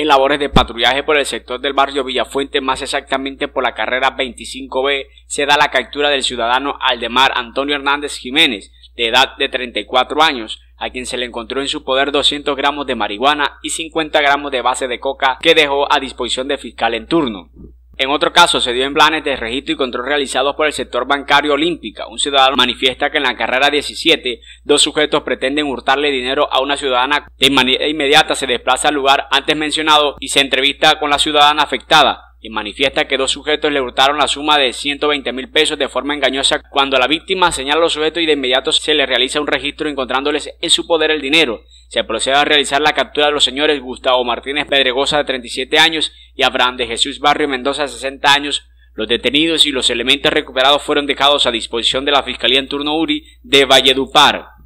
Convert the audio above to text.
en labores de patrullaje por el sector del barrio Villafuente, más exactamente por la carrera 25B, se da la captura del ciudadano Aldemar Antonio Hernández Jiménez, de edad de 34 años, a quien se le encontró en su poder 200 gramos de marihuana y 50 gramos de base de coca que dejó a disposición del fiscal en turno. En otro caso, se dio en planes de registro y control realizados por el sector bancario Olímpica. Un ciudadano manifiesta que en la carrera 17, dos sujetos pretenden hurtarle dinero a una ciudadana. De manera inmediata se desplaza al lugar antes mencionado y se entrevista con la ciudadana afectada y manifiesta que dos sujetos le hurtaron la suma de 120 mil pesos de forma engañosa cuando la víctima señala a los sujetos y de inmediato se le realiza un registro encontrándoles en su poder el dinero. Se procede a realizar la captura de los señores Gustavo Martínez Pedregosa de 37 años y Abraham de Jesús Barrio Mendoza de 60 años. Los detenidos y los elementos recuperados fueron dejados a disposición de la Fiscalía en turno URI de Valledupar.